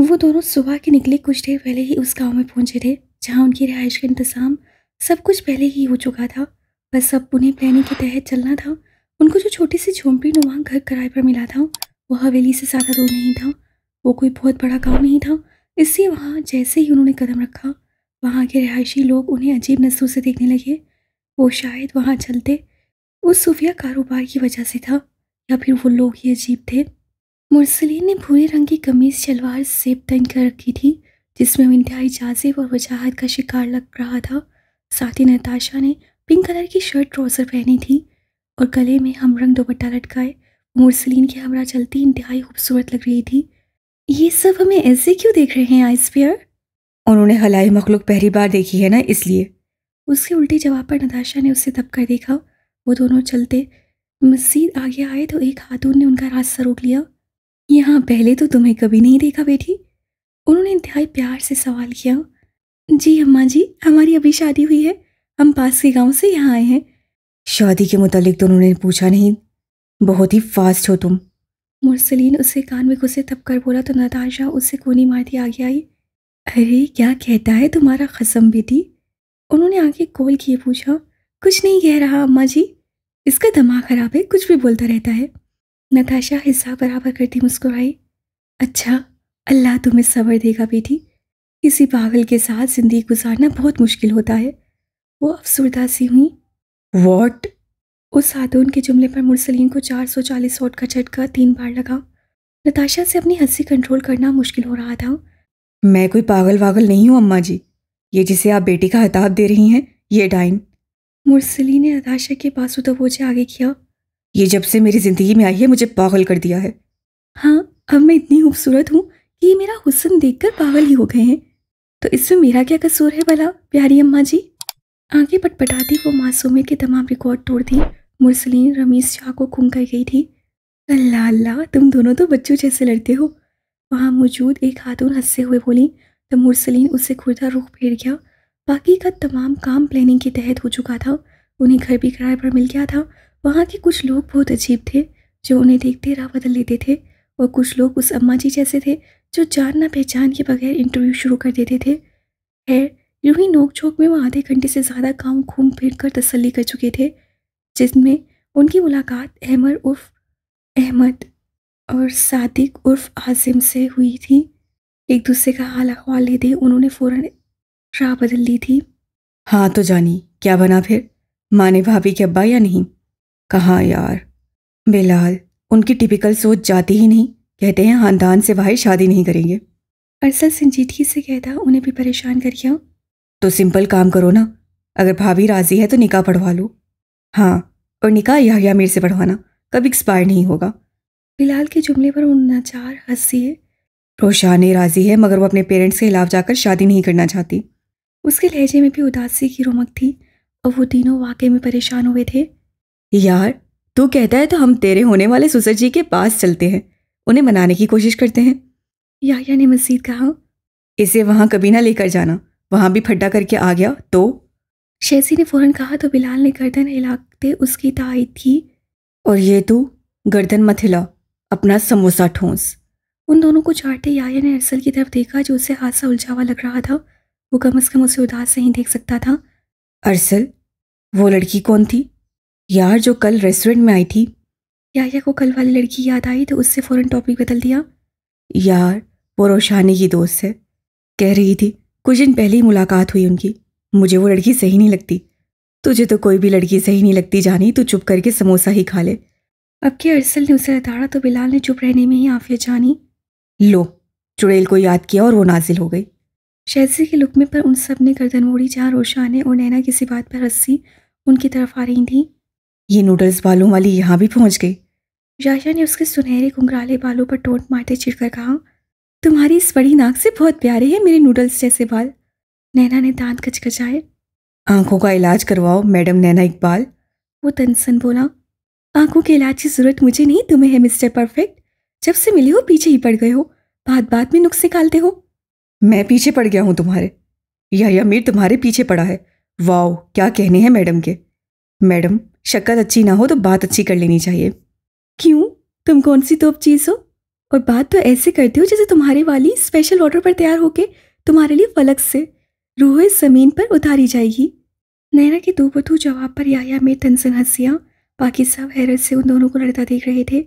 वो दोनों सुबह के निकले कुछ देर पहले ही उस गांव में पहुंचे थे जहां उनकी रिहाइश का इंतज़ाम सब कुछ पहले ही हो चुका था बस अब उन्हें प्लानिंग के तहत चलना था उनको जो छोटी सी झोंपड़ी नुमा घर किराए पर मिला था वह हवेली से ज़्यादा दूर नहीं था वो कोई बहुत बड़ा गाँव नहीं था इसलिए वहाँ जैसे ही उन्होंने कदम रखा वहाँ के रिहायशी लोग उन्हें अजीब नजरों से देखने लगे वो शायद वहाँ चलते उस सूफिया कारोबार की वजह से था या फिर वो लोग ही अजीब थे मुरसलीन ने भूरे रंग की कमीज शलवार सेब तन कर रखी थी जिसमें इंतहाई जाजिब और वजाहत का शिकार लग रहा था साथ ही नताशा ने पिंक कलर की शर्ट ट्राउज़र पहनी थी और गले में हम रंग दोपट्टा लटकाए मुरसलीन की हमरा चलती इंतहाई खूबसूरत लग रही थी ये सब हमें ऐसे क्यों देख रहे हैं आइस पेयर उन्होंने हलाई मखलूक पहली बार देखी है ना इसलिए उसके उल्टे जवाब पर नताशा ने उसे दब कर देखा वो दोनों चलते मस्जिद आगे आए तो एक खातून ने उनका रास्ता रोक लिया यहाँ पहले तो तुम्हें कभी नहीं देखा बेटी उन्होंने इंतहाई प्यार से सवाल किया जी अम्मा जी हमारी अभी शादी हुई है हम पास के गांव से यहाँ आए हैं शादी के मुतालिक तो उन्होंने पूछा नहीं बहुत ही फास्ट हो तुम मुरसलीन उसे कान में घुसे तब कर बोला तो नताशा उससे कोनी मारती आगे आई अरे क्या कहता है तुम्हारा खसम बेटी उन्होंने आगे कॉल किए पूछा कुछ नहीं कह रहा अम्मा जी इसका दिमाग ख़राब है कुछ भी बोलता रहता है नताशा हिस्सा बराबर करती मुस्कुराई अच्छा अल्लाह तुम्हें सबर देगा बेटी किसी पागल के साथ ज़िंदगी गुजारना बहुत मुश्किल होता है वो अफसरदा सी हुई वॉट उस खातून के जुमले पर मुरसलीन को चार सौ चालीस वोट का झटका तीन बार लगा नताशा से अपनी हंसी कंट्रोल करना मुश्किल हो रहा था मैं कोई पागल वागल नहीं हूँ अम्मा जी ये जिसे आप बेटी का हताब दे रही हैं ये डाइन मुरसली ने नताशा के पास उतर दबोचे आगे किया ये जब से मेरी जिंदगी में आई है मुझे पागल कर दिया है हाँ अब मैं इतनी खूबसूरत हूँ कि ये मेरा हुसन देखकर पागल ही हो गए हैं तो इसमें मेरा क्या कसूर है भला प्यारी अम्मा जी आगे पटपटाती वो मासूमे के तमाम रिकॉर्ड तोड़ दी मुरसलीन रमीश शाह को घूम कर गई थी अल्लाह अल्लाह तुम दोनों तो बच्चों जैसे लड़ते हो वहाँ मौजूद एक खातून हंसते हुए बोली तो मुरसलीन उससे खुर्दा रुख फेर गया बाकी का तमाम काम प्लानिंग के तहत हो चुका था उन्हें घर भी किराए पर मिल गया था वहाँ के कुछ लोग बहुत अजीब थे जो उन्हें देखते राह बदल लेते थे और कुछ लोग उस अम्मा जी जैसे थे जो जान ना पहचान के बगैर इंटरव्यू शुरू कर देते थे खैर यूं ही नोक झोंक में वो आधे घंटे से ज़्यादा गाँव घूम फिर कर तसली कर चुके थे जिसमें उनकी मुलाकात अहमद उर्फ अहमद और सादिक उर्फ आजिम से हुई थी एक दूसरे का हाल अखवाल लेते उन्होंने फ़ौरन राह बदल ली थी हाँ तो जानी क्या बना फिर माने भाभी के अब्बा या नहीं कहाँ यार बेलाल उनकी टिपिकल सोच जाती ही नहीं कहते हैं खानदान से भाई शादी नहीं करेंगे अरसल संजीदगी से कहता उन्हें भी परेशान कर गया तो सिंपल काम करो ना अगर भाभी राजी है तो निका पढ़वा लो हाँ और निका याहिया मीर से पढ़वाना कभी एक्सपायर नहीं होगा बिलाल के जुमले पर नाचार हंसी है रोशाने राजी है मगर वो अपने पेरेंट्स के खिलाफ जाकर शादी नहीं करना चाहती उसके लहजे में भी उदासी की रोमक थी और वो तीनों वाकई में परेशान हुए थे यार तू कहता है तो हम तेरे होने वाले सुसर जी के पास चलते हैं उन्हें मनाने की कोशिश करते हैं याहिया ने मजीद कहा इसे वहाँ कभी ना लेकर जाना वहाँ भी फड्डा करके आ गया तो शेसी ने फ़ौरन कहा तो बिलाल ने गर्दन हिलाते उसकी ताई थी और ये तू गर्दन मत हिला अपना समोसा ठोंस उन दोनों को चाटते याया ने अरसल की तरफ देखा जो उसे हादसा उलझावा लग रहा था वो कम अज़ कम उसे उदास नहीं देख सकता था अरसल वो लड़की कौन थी यार जो कल रेस्टोरेंट में आई थी याया को कल वाली लड़की याद आई तो उससे फ़ौरन टॉपिक बदल दिया यार वो रोशानी की दोस्त है कह रही थी कुछ दिन पहले ही मुलाकात हुई उनकी मुझे वो लड़की सही नहीं लगती तुझे तो कोई भी लड़की सही नहीं लगती जानी तू चुप करके समोसा ही खा ले अब के अरसल ने उसे अताड़ा तो बिलाल ने चुप रहने में ही आफिया जानी लो चुड़ैल को याद किया और वो नाजिल हो गई शहजी के लुकमे पर उन सब ने गर्दन मोड़ी जहाँ रोशाने और नैना किसी बात पर हंसी उनकी तरफ आ रही थी ये नूडल्स बालों वाली यहाँ भी पहुँच गई राजा ने उसके सुनहरे घुंघराले बालों पर टोट मारते चिड़कर कहा तुम्हारी इस बड़ी नाक से बहुत प्यारे हैं मेरे नूडल्स जैसे बाल नैना ने दांत कचकचाए आंखों का इलाज करवाओ मैडम नैना इकबाल वो तनसन बोला आंखों के इलाज की जरूरत मुझे नहीं तुम्हें है मिस्टर परफेक्ट जब से मिले हो पीछे ही पड़ गए हो बात बात में नुक्स निकालते हो मैं पीछे पड़ गया हूँ तुम्हारे या, या मीर तुम्हारे पीछे पड़ा है वाओ क्या कहने हैं मैडम के मैडम शक्कर अच्छी ना हो तो बात अच्छी कर लेनी चाहिए क्यों तुम कौन सी तोप चीज़ हो और बात तो ऐसे करते हो जैसे तुम्हारे वाली स्पेशल ऑर्डर पर तैयार होके तुम्हारे लिए फलक से रूह ज़मीन पर उतारी जाएगी नैना के दो बधू जवाब पर याया में तनसन हंसियाँ बाकी सब हैरत से उन दोनों को लड़ता देख रहे थे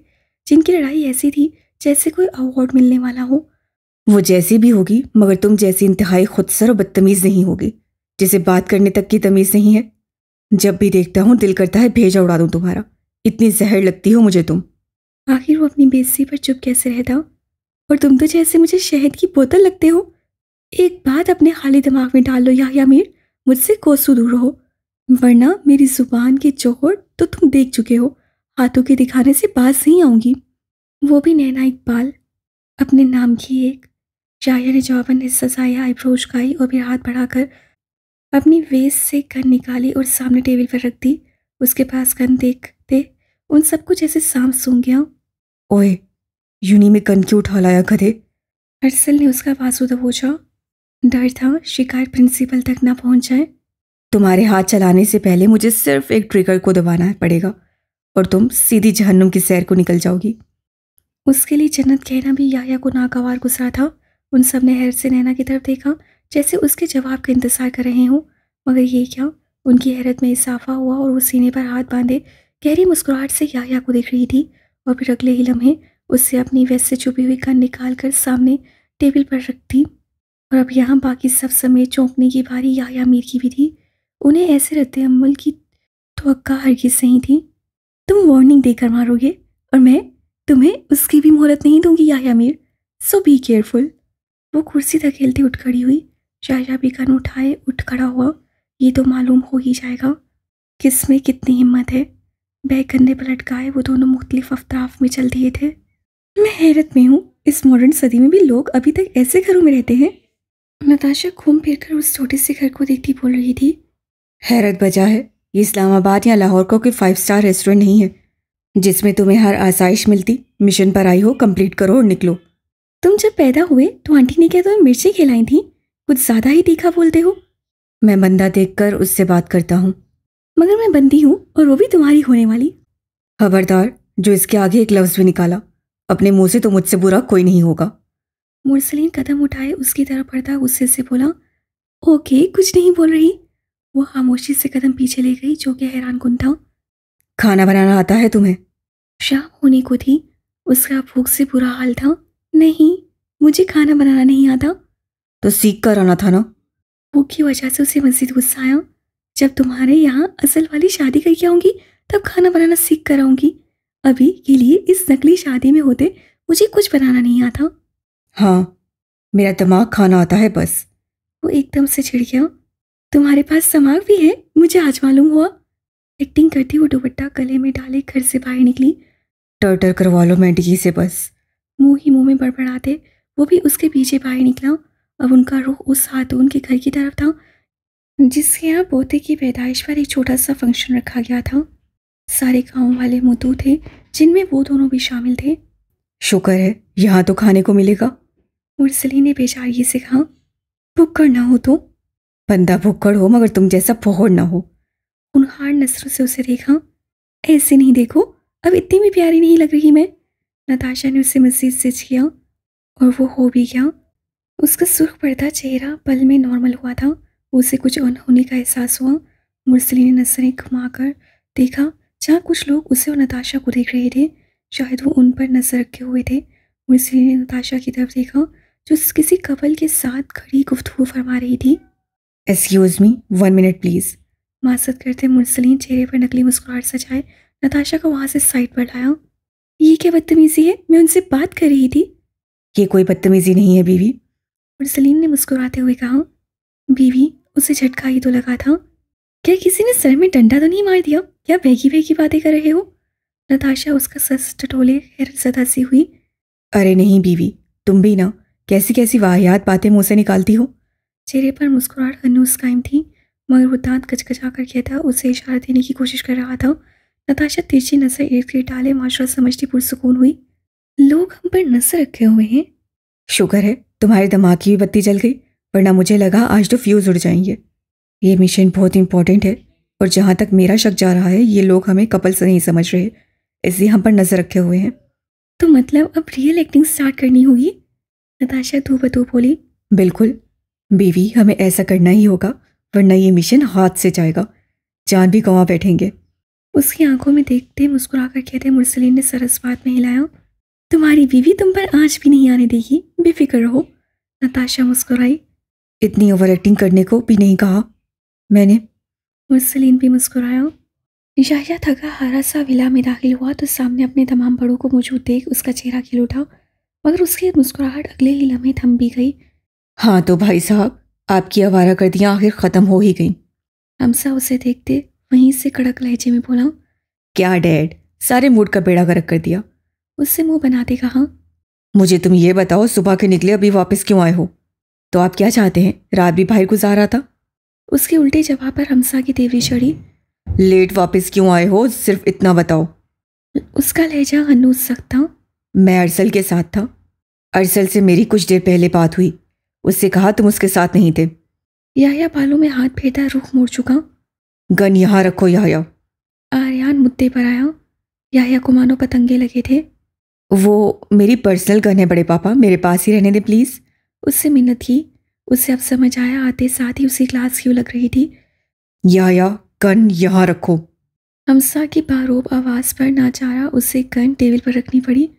जिनकी लड़ाई ऐसी थी जैसे कोई अवार्ड मिलने वाला हो वो जैसी भी होगी मगर तुम जैसी इंतहाई खुदसर और बदतमीज़ नहीं होगी जिसे बात करने तक की तमीज़ नहीं है जब भी देखता हूँ दिल करता है भेजा उड़ा दूँ तुम्हारा इतनी जहर लगती हो मुझे तुम आखिर वो अपनी बेजती पर चुप कैसे रहता हो और तुम तो जैसे मुझे शहद की बोतल लगते हो एक बात अपने खाली दिमाग में डाल लो या मीर मुझसे कोसू दूर रहो वरना मेरी जुबान के चोहर तो तुम देख चुके हो हाथों के दिखाने से पास नहीं आऊँगी वो भी नैना इकबाल अपने नाम की एक शायर ने जवाबन ने सजाया आईब्रोज गाई और फिर हाथ बढ़ाकर अपनी वेस्ट से गन निकाली और सामने टेबल पर रख दी उसके पास गन देखते उन सब कुछ ऐसे सांप सूंघ गया ओए यूनी में गन क्यों उठा लाया गधे हर्सल ने उसका बाजू दबोचा डर था शिकार प्रिंसिपल तक ना पहुंच जाए तुम्हारे हाथ चलाने से पहले मुझे सिर्फ एक ट्रिगर को दबाना पड़ेगा और तुम सीधी जहन्नुम की सैर को निकल जाओगी उसके लिए जन्नत कहना भी याया को नागवार गुजरा था उन सब ने हैर से नैना की तरफ देखा जैसे उसके जवाब का इंतज़ार कर रहे हों मगर ये क्या उनकी हैरत में इजाफा हुआ और वो सीने पर हाथ बांधे गहरी मुस्कुराहट से याया को देख रही थी और फिर अगले ही लम्हे उससे अपनी वैस से छुपी हुई कन निकाल कर सामने टेबल पर रख दी और अब यहाँ बाकी सब समय चौंकने की भारी याया मीर की भी थी उन्हें ऐसे रद्द अमल की तो हरगिज सही थी तुम वार्निंग देकर मारोगे और मैं तुम्हें उसकी भी मोहलत नहीं दूंगी याया मीर सो बी केयरफुल वो कुर्सी धकेलती उठ खड़ी हुई भी कान उठाए उठ खड़ा हुआ ये तो मालूम हो ही जाएगा किस में कितनी हिम्मत है बह कंधे पर लटकाए वो दोनों मुख्तलिफ अफ्ताफ में चल दिए थे मैं हैरत में हूँ इस मॉडर्न सदी में भी लोग अभी तक ऐसे घरों में रहते हैं नताशा घूम फिर कर उस छोटे से घर को देखती बोल रही थी हैरत बजा है ये इस्लामाबाद या लाहौर का कोई फाइव स्टार रेस्टोरेंट नहीं है जिसमें तुम्हें हर आसाइश मिलती मिशन पर आई हो कंप्लीट करो और निकलो तुम जब पैदा हुए तो आंटी ने क्या तुम्हें मिर्ची खिलाई थी कुछ ज़्यादा ही तीखा बोलते हो मैं बंदा देखकर उससे बात करता हूँ मगर मैं बंदी हूँ और वो भी तुम्हारी होने वाली खबरदार जो इसके आगे एक लफ्ज़ भी निकाला अपने मुंह से तो मुझसे बुरा कोई नहीं होगा मुरसलीन कदम उठाए उसकी तरफ पड़ता गुस्से से बोला ओके कुछ नहीं बोल रही वो खामोशी से कदम पीछे ले गई जो कि हैरान कन था खाना बनाना आता है तुम्हें शाम होने को थी उसका भूख से बुरा हाल था नहीं मुझे खाना बनाना नहीं आता तो सीख कर आना था ना वो की वजह से उसे मजीद गुस्सा आया जब तुम्हारे यहाँ असल वाली शादी करके आऊँगी तब खाना बनाना सीख कर आऊँगी अभी के लिए इस नकली शादी में होते मुझे कुछ बनाना नहीं आता हाँ मेरा दिमाग खाना आता है बस वो एकदम से छिड़ गया तुम्हारे पास दिमाग भी है मुझे आज मालूम हुआ एक्टिंग करती वो दुपट्टा गले में डाले घर से बाहर निकली टर टर करवा लो मैंटी से बस मुंह ही मुंह में बड़बड़ाते वो भी उसके पीछे बाहर निकला अब उनका रुख उस खातून के घर की तरफ था जिसके यहाँ पोते की पैदाइश पर एक छोटा सा फंक्शन रखा गया था सारे गाँव वाले मुद्दू थे जिनमें वो दोनों भी शामिल थे शुक्र है यहाँ तो खाने को मिलेगा मुरसली ने बेचारी से कहा भुक्कड़ ना हो तो बंदा भुक्कड़ हो मगर तुम जैसा फोहड़ ना हो उन हार नसरों से उसे देखा ऐसे नहीं देखो अब इतनी भी प्यारी नहीं लग रही मैं नताशा ने उसे मस्जिद से छिया और वो हो भी गया उसका सुर्ख पड़ता चेहरा पल में नॉर्मल हुआ था उसे कुछ अनहोनी का एहसास हुआ मुरसली ने नजरें घुमाकर देखा जहाँ कुछ लोग उसे और नताशा को देख रहे थे शायद वो उन पर नजर रखे हुए थे मुरसली ने नताशा की तरफ देखा जो किसी कपल के साथ खड़ी गुफ्तु फरमा रही थी excuse me one minute please मासत करते मुर्सलिन चेहरे पर नकली मुस्कुराहट सजाए नताशा को वहाँ से साइड पर लाया ये क्या बदतमीज़ी है मैं उनसे बात कर रही थी ये कोई बदतमीज़ी नहीं है बीवी और सलीम ने मुस्कुराते हुए कहा बीवी उसे झटका ही तो लगा था क्या किसी ने सर में डंडा तो नहीं मार दिया क्या भैगी भैगी बातें कर रहे हो नताशा उसका सस टटोले हैरत सी हुई अरे नहीं बीवी तुम भी ना कैसी कैसी वाहियात बातें मुँह से निकालती हो चेहरे पर मुस्कुराहट हनूस कायम थी मगर वो दांत कचकचा कर कहता उसे इशारा देने की कोशिश कर रहा था नताशा तिरछी नजर इर्द गिर्द डाले माशरा समझती पुरसकून हुई लोग हम पर नजर रखे हुए हैं शुक्र है तुम्हारे दिमाग की भी बत्ती जल गई वरना मुझे लगा आज तो फ्यूज़ उड़ जाएंगे ये मिशन बहुत इंपॉर्टेंट है और जहाँ तक मेरा शक जा रहा है ये लोग हमें कपल से नहीं समझ रहे इसलिए हम पर नज़र रखे हुए हैं तो मतलब अब रियल एक्टिंग स्टार्ट करनी होगी नताशा धूप धूप बोली बिल्कुल बीवी हमें ऐसा करना ही होगा वरना ये मिशन हाथ से जाएगा जान भी गंवा बैठेंगे उसकी आंखों में देखते मुस्कुरा कर कहते मुरसलीन ने सरस बात में हिलाया तुम्हारी बीवी तुम पर आज भी नहीं आने देगी बेफिक्र रहो नताशा मुस्कुराई इतनी ओवर एक्टिंग करने को भी नहीं कहा मैंने मुर्सलिन भी मुस्कुराया याया थका हारा सा विला में दाखिल हुआ तो सामने अपने तमाम बड़ों को मौजूद देख उसका चेहरा खिल उठा मगर उसकी मुस्कुराहट अगले ही लम्हे थम भी गई हाँ तो भाई साहब आपकी आवारा कर दिया आखिर ख़त्म हो ही गई हमसा उसे देखते वहीं से कड़क लहजे में बोला क्या डैड सारे मूड का बेड़ा गर्क कर दिया उससे मुंह बनाते कहा मुझे तुम ये बताओ सुबह के निकले अभी वापस क्यों आए हो तो आप क्या चाहते हैं रात भी बाहर गुजारा था उसके उल्टे जवाब पर हमसा की देवी चढ़ी लेट वापस क्यों आए हो सिर्फ इतना बताओ उसका लहजा हनूज सकता मैं अरसल के साथ था अरसल से मेरी कुछ देर पहले बात हुई उससे कहा तुम उसके साथ नहीं थे याया बालों में हाथ फेटा रुख मोड़ चुका गन यहाँ रखो याया आर्यान मुद्दे पर आया याया को मानो पतंगे लगे थे वो मेरी पर्सनल गन है बड़े पापा मेरे पास ही रहने दे प्लीज़ उससे मिन्नत की उससे अब समझ आया आते साथ ही उसी क्लास क्यों लग रही थी या या गन यहाँ रखो हमसा की बारोब आवाज़ पर ना रहा उसे गन टेबल पर रखनी पड़ी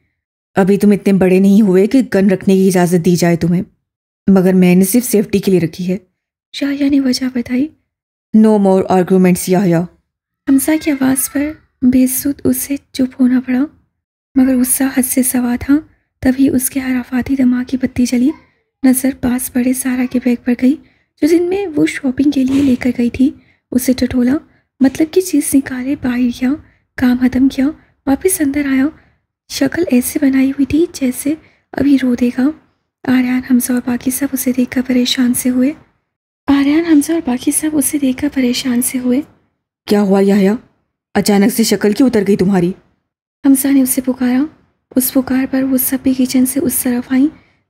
अभी तुम इतने बड़े नहीं हुए कि गन रखने की इजाज़त दी जाए तुम्हें मगर मैंने सिर्फ सेफ्टी के लिए रखी है शाहिया ने वजह बताई नो मोर आर्गूमेंट्स याया हमसा की आवाज़ पर बेसुद उसे चुप होना पड़ा मगर गुस्सा हद से सवा था तभी उसके हराफाती दिमाग की बत्ती जली नज़र पास पड़े सारा के बैग पर गई जो जिनमें वो शॉपिंग के लिए लेकर गई थी उसे टटोला मतलब की चीज़ निकाले बाहर गया काम ख़त्म किया वापस अंदर आया शक्ल ऐसे बनाई हुई थी जैसे अभी रो देगा आर्यन हमजा और बाकी सब उसे देखकर परेशान से हुए आर्यन हमजा और बाकी सब उसे देखकर परेशान से हुए क्या हुआ यहाँ अचानक से शक्ल क्यों उतर गई तुम्हारी हमसा ने उसे पुकारा उस पुकार पर वो सभी किचन से उस तरफ आई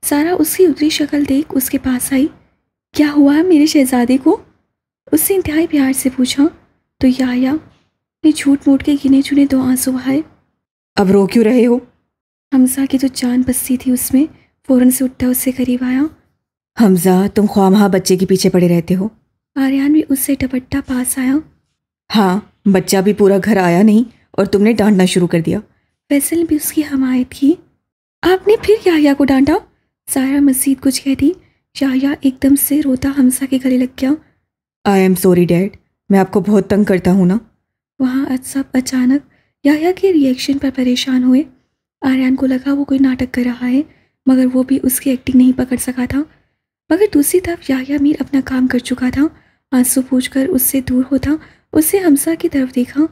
सारा उसकी उतरी शक्ल देख उसके पास आई क्या हुआ मेरे शहजादे को उससे इंतहाई प्यार से पूछा तो या ने झूठ मूठ के गिने चुने दो आंसू बहाए अब रो क्यों रहे हो हमजा की जो तो जान बस्ती थी उसमें फ़ौरन से उठता उससे करीब आया हमजा तुम ख्वामहा बच्चे के पीछे पड़े रहते हो आर्यन भी उससे टपट्टा पास आया हाँ बच्चा भी पूरा घर आया नहीं और तुमने डांटना शुरू कर दिया फैसल भी उसकी हमायत की आपने फिर याहिया को डांटा सारा मजीद कुछ कह दी याहिया एकदम से रोता हमसा के गले लग गया आई एम सॉरी डैड मैं आपको बहुत तंग करता हूँ ना वहाँ सब अचानक याहिया के रिएक्शन पर परेशान हुए आर्यन को लगा वो कोई नाटक कर रहा है मगर वो भी उसकी एक्टिंग नहीं पकड़ सका था मगर दूसरी तरफ याहिया मीर अपना काम कर चुका था आंसू पूछ कर उससे दूर होता उससे हमसा की तरफ देखा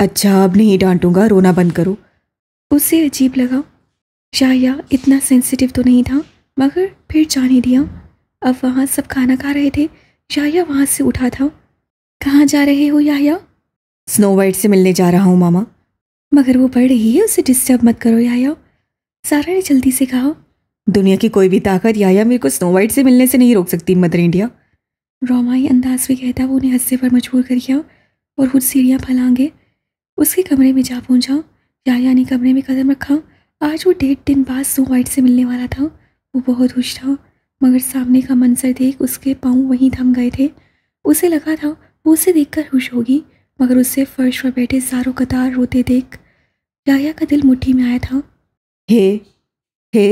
अच्छा अब नहीं डांटूंगा रोना बंद करो उससे अजीब लगा शाया इतना सेंसिटिव तो नहीं था मगर फिर जाने दिया अब वहाँ सब खाना खा रहे थे शाया वहाँ से उठा था कहाँ जा रहे हो याया स्नो वाइट से मिलने जा रहा हूँ मामा मगर वो पढ़ रही है उसे डिस्टर्ब मत करो याया सारा ने जल्दी से कहा दुनिया की कोई भी ताकत याया मेरे को स्नो वाइट से मिलने से नहीं रोक सकती मदर इंडिया रोमाई अंदाज भी कहता वो उन्हें हंसने पर मजबूर कर गया और खुद सीढ़ियाँ फैलांगे उसके कमरे में जा पहुंचा या यानी कमरे में कदम रखा आज वो डेढ़ दिन बाद सो वाइट से मिलने वाला था वो बहुत खुश था मगर सामने का मंजर देख उसके पाँव वहीं थम गए थे उसे लगा था वो उसे देखकर खुश होगी मगर उससे फर्श पर बैठे सारों कतार रोते देख याया का दिल मुट्ठी में आया था हे हे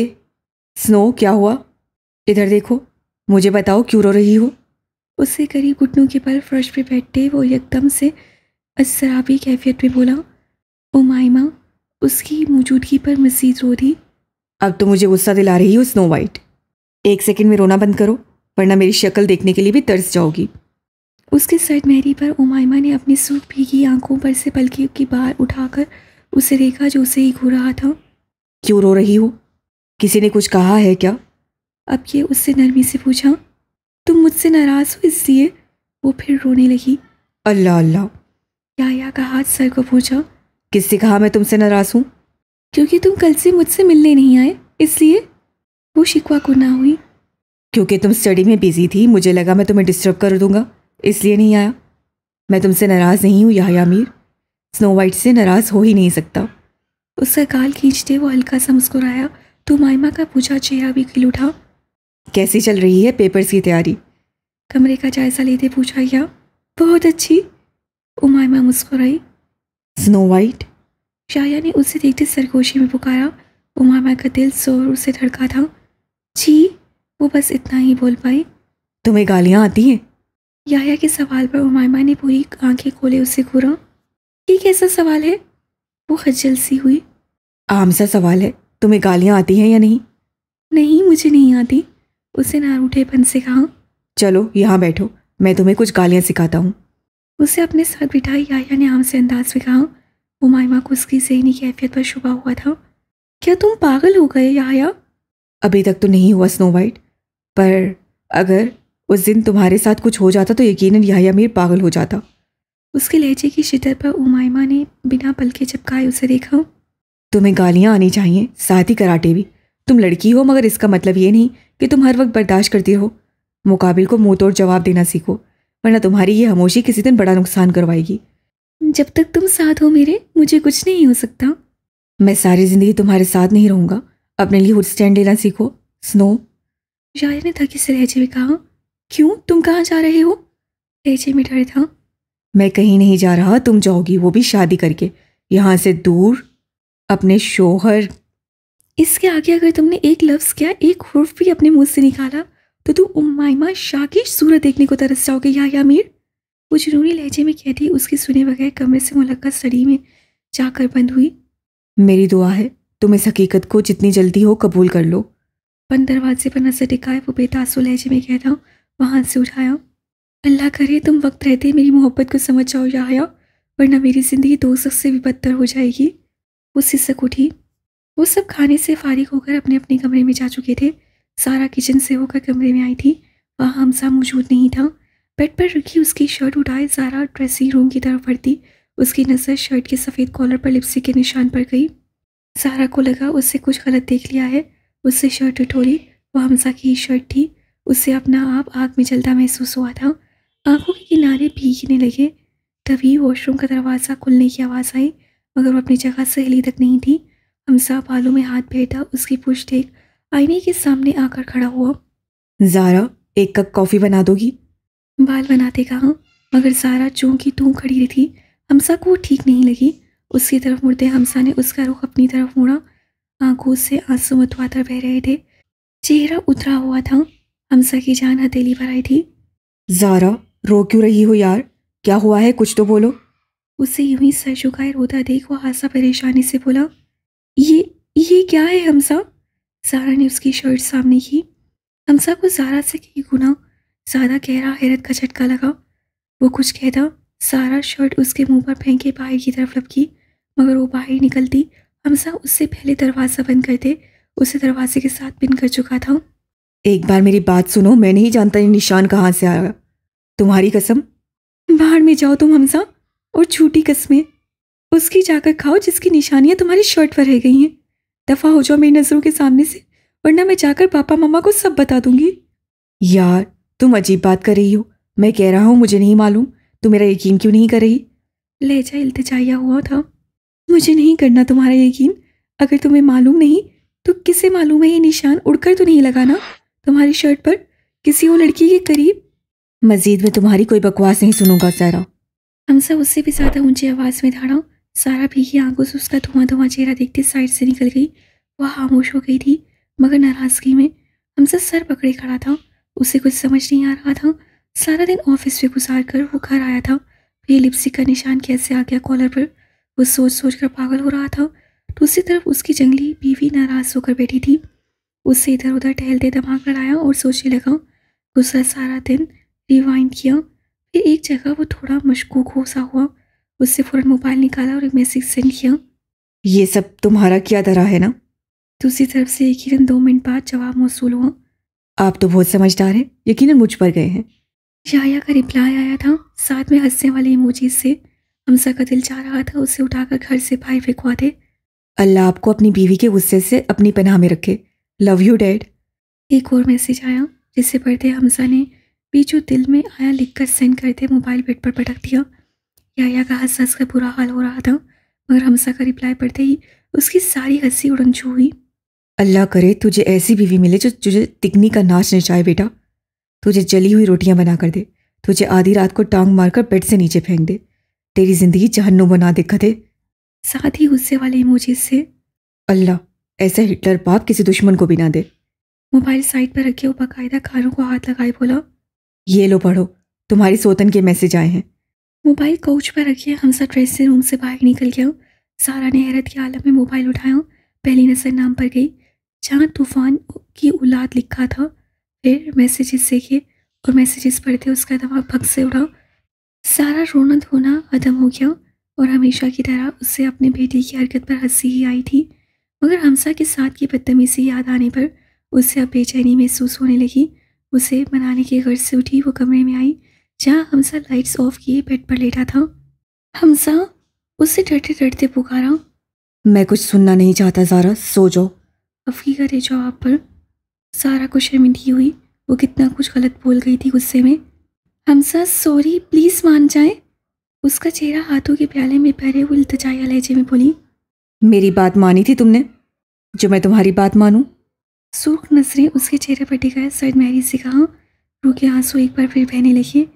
स्नो क्या हुआ इधर देखो मुझे बताओ क्यों रो रही हो उससे करीब घुटनों के बल फर्श पर बैठते वो एकदम से असराबी कैफियत में बोला उमाइमा उसकी मौजूदगी पर मजीद रो दी अब तो मुझे गुस्सा दिला रही हो स्नो वाइट एक सेकंड में रोना बंद करो वरना मेरी शक्ल देखने के लिए भी तरस जाओगी उसके सर्द मेहरी पर उमायमा ने अपनी सूख भीगी आंखों पर से पलकी की बार उठाकर उसे देखा जो उसे ही घू रहा था क्यों रो रही हो किसी ने कुछ कहा है क्या अब ये उससे नरमी से पूछा तुम मुझसे नाराज़ हो इसलिए वो फिर रोने लगी अल्लाह अल्लाह याया का हाथ सर को पूछा किससे कहा मैं तुमसे नाराज़ हूँ क्योंकि तुम कल से मुझसे मिलने नहीं आए इसलिए वो शिकवा को ना हुई क्योंकि तुम स्टडी में बिजी थी मुझे लगा मैं तुम्हें डिस्टर्ब कर दूंगा इसलिए नहीं आया मैं तुमसे नाराज़ नहीं हूँ याया मीर स्नो वाइट से नाराज़ हो ही नहीं सकता उसका काल खींचते वो हल्का सा मुस्कुराया तो मायमा का पूछा चेहरा भी खिल उठा कैसी चल रही है पेपर्स की तैयारी कमरे का जायजा लेते पूछा या बहुत अच्छी उमायमा मुस्कुराई स्नो वाइट शाया ने उसे देखते सरगोशी में पुकारा उमामा का दिल जोर से धड़का था जी वो बस इतना ही बोल पाई तुम्हें गालियाँ आती हैं याया के सवाल पर उमायमा ने पूरी आंखें खोले उसे घूरा ये कैसा सवाल है वो खज्जल सी हुई आम सा सवाल है तुम्हें गालियाँ आती हैं या नहीं नहीं मुझे नहीं आती उसे नारूठेपन से कहा चलो यहाँ बैठो मैं तुम्हें कुछ गालियाँ सिखाता हूँ उसे अपने साथ बिठाई आया ने आम से अंदाज बिगाओ हुमायमा को उसकी जहनी कैफियत पर शुभा हुआ था क्या तुम पागल हो गए आया अभी तक तो नहीं हुआ स्नो वाइट पर अगर उस दिन तुम्हारे साथ कुछ हो जाता तो यकीनन याया मीर पागल हो जाता उसके लहजे की शिदत पर उमायमा ने बिना पल के चपकाए उसे देखा तुम्हें गालियाँ आनी चाहिए साथ ही कराटे भी तुम लड़की हो मगर इसका मतलब ये नहीं कि तुम हर वक्त बर्दाश्त करती हो मुकाबिल को मुंह तोड़ जवाब देना सीखो वरना तुम्हारी ये हमोशी किसी दिन बड़ा नुकसान करवाएगी जब तक तुम साथ हो मेरे मुझे कुछ नहीं हो सकता मैं सारी ज़िंदगी तुम्हारे साथ नहीं रहूंगा अपने लिए खुद स्टैंड लेना सीखो स्नो शायर ने थकी से लहजे में कहा क्यों तुम कहाँ जा रहे हो लहजे में डर था मैं कहीं नहीं जा रहा तुम जाओगी वो भी शादी करके यहाँ से दूर अपने शोहर इसके आगे अगर तुमने एक लफ्ज़ किया एक हुर्फ भी अपने मुंह से निकाला तो तू उमाइमा शाह की सूरत देखने को तरस जाओगे या या मीर वो जुनूनी लहजे में कहती उसकी सुने बगैर कमरे से मुलक्का सड़ी में जाकर बंद हुई मेरी दुआ है तुम इस हकीकत को जितनी जल्दी हो कबूल कर लो बंद दरवाजे पर नजर टिकाए वो बेतासु लहजे में कहता हूँ वहाँ से उठाया अल्लाह करे तुम वक्त रहते मेरी मोहब्बत को समझ जाओ या वरना मेरी ज़िंदगी दो सख्त से भी बदतर हो जाएगी वो सिसक उठी वो सब खाने से फारिग होकर अपने अपने कमरे में जा चुके थे सारा किचन से होकर कमरे में आई थी वहाँ हमसा मौजूद नहीं था बेड पर रखी उसकी शर्ट उठाए सारा ड्रेसिंग रूम की तरफ बढ़ती उसकी नज़र शर्ट के सफ़ेद कॉलर पर लिपस्टिक के निशान पर गई सारा को लगा उससे कुछ गलत देख लिया है उससे शर्ट उठोली वह हमसा की शर्ट थी उससे अपना आप आग में जलता महसूस हुआ था आंखों के किनारे भीगने लगे तभी वॉशरूम का दरवाज़ा खुलने की आवाज़ आई मगर वो अपनी जगह से हिली तक नहीं थी हमसा बालों में हाथ फेरता उसकी पूछ देख आईने के सामने आकर खड़ा हुआ जारा एक कप कॉफ़ी बना दोगी बाल बनाते कहा मगर जारा चूंकि तू खड़ी थी हमसा को ठीक नहीं लगी उसकी तरफ मुड़ते हमसा ने उसका रुख अपनी तरफ मोड़ा आंखों से आंसू मतवाता बह रहे थे चेहरा उतरा हुआ था हमसा की जान हथेली पर आई थी जारा रो क्यों रही हो यार क्या हुआ है कुछ तो बोलो उसे यूं ही सर झुकाए रोता देख वह हासा परेशानी से बोला ये ये क्या है हमसा सारा ने उसकी शर्ट सामने की हमसा को सारा से कई गुना ज़्यादा गहरा हैरत का झटका लगा वो कुछ कहता सारा शर्ट उसके मुंह पर फेंके बाहर की तरफ लपकी मगर वो बाहर निकलती हमसा उससे पहले दरवाज़ा बंद करते उसे दरवाजे के साथ पिन कर चुका था एक बार मेरी बात सुनो मैं नहीं जानता ये निशान कहाँ से आया तुम्हारी कसम बाहर में जाओ तुम हमसा और झूठी कस्में उसकी जाकर खाओ जिसकी निशानियाँ तुम्हारी शर्ट पर रह गई हैं दफा हो जाओ मेरी नज़रों के सामने से वरना मैं जाकर पापा मामा को सब बता दूंगी यार तुम अजीब बात कर रही हो मैं कह रहा हूँ मुझे नहीं मालूम तू मेरा यकीन क्यों नहीं कर रही लहजा इल्तजाया हुआ था मुझे नहीं करना तुम्हारा यकीन अगर तुम्हें मालूम नहीं तो किसे मालूम है ये निशान उड़कर तो नहीं लगाना तुम्हारी शर्ट पर किसी और लड़की के करीब मजीद में तुम्हारी कोई बकवास नहीं सुनूंगा सारा हमसा उससे भी ज़्यादा ऊंची आवाज़ में धाड़ा सारा भीगी आंखों से उसका धुआं धुआं चेहरा देखते साइड से निकल गई वह खामोश हो गई थी मगर नाराज़गी में हमसे सर पकड़े खड़ा था उसे कुछ समझ नहीं आ रहा था सारा दिन ऑफिस में गुजार कर वो घर आया था फिर लिपस्टिक का निशान कैसे आ गया कॉलर पर वो सोच सोच कर पागल हो रहा था दूसरी तो तरफ उसकी जंगली बीवी नाराज़ होकर बैठी थी उससे इधर उधर टहलते कर लड़ाया और सोचने लगा गुस्सा सारा दिन रिवाइंड किया फिर एक जगह वो थोड़ा मशकूक हो सा हुआ उससे फ़ौरन मोबाइल निकाला और एक मैसेज सेंड किया ये सब तुम्हारा क्या धरा है ना दूसरी तरफ से यकीन दो मिनट बाद जवाब मौसू हुआ आप तो बहुत समझदार हैं यकीन मुझ पर गए हैं शाया का रिप्लाई आया था साथ में हंसने वाले इमोजी से हमसा का दिल चाह रहा था उसे उठाकर घर से बाहर फेंकवा दे अल्लाह आपको अपनी बीवी के गुस्से से अपनी पनाह में रखे लव यू डैड एक और मैसेज आया जिससे पढ़ते हमसा ने बीचू दिल में आया लिखकर सेंड करते मोबाइल बेड पर पटक दिया याया का हंस हंस कर बुरा हाल हो रहा था मगर हमसा का रिप्लाई पढ़ते ही उसकी सारी हंसी छू हुई अल्लाह करे तुझे ऐसी बीवी मिले जो तुझे तिकनी का नाच नचाए बेटा तुझे जली हुई रोटियां बना कर दे तुझे आधी रात को टांग मारकर बेड से नीचे फेंक दे तेरी जिंदगी जहन्नु बना दे कदे साथ ही गुस्से वाले इमोजीज से अल्लाह ऐसा हिटलर बाप किसी दुश्मन को भी ना दे मोबाइल साइड पर रखे वो बाकायदा कारों को हाथ लगाए बोला ये लो पढ़ो तुम्हारी सोतन के मैसेज आए हैं मोबाइल कोच पर रखिए हमसा ड्रेसिंग से रूम से बाहर निकल गया सारा ने हैरत के आलम में मोबाइल उठाया पहली नज़र नाम पर गई जहाँ तूफान की औलाद लिखा था फिर मैसेजेस देखे और मैसेजेस पढ़ते उसका दवा भग से उड़ा सारा रोना होना अदम हो गया और हमेशा की तरह उससे अपने बेटे की हरकत पर हंसी ही आई थी मगर हमसा के साथ की बदतमीजी याद आने पर उसे अब बेचैनी महसूस होने लगी उसे मनाने के गर्ज से उठी वो कमरे में आई जहाँ हमसा लाइट्स ऑफ किए बेड पर लेटा था हमसा उससे डरते डरते पुकारा मैं कुछ सुनना नहीं चाहता ज़ारा सो जाओ अफी करे जवाब पर सारा को शर्मिंदगी हुई वो कितना कुछ गलत बोल गई थी गुस्से में हमसा सॉरी प्लीज़ मान जाए उसका चेहरा हाथों के प्याले में पहरे हुए इल्तजाया लहजे में बोली मेरी बात मानी थी तुमने जो मैं तुम्हारी बात मानू सूख नजरें उसके चेहरे पर टिकाए सर मैरी से कहा रुके आंसू एक बार फिर बहने लगी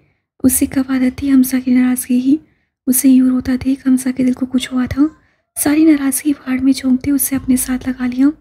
उससे कब आदत थी हमसा की नाराज़गी ही उससे यूँ रोता देख हमसा के दिल को कुछ हुआ था सारी नाराज़गी भाड़ में झोंकते उससे अपने साथ लगा लिया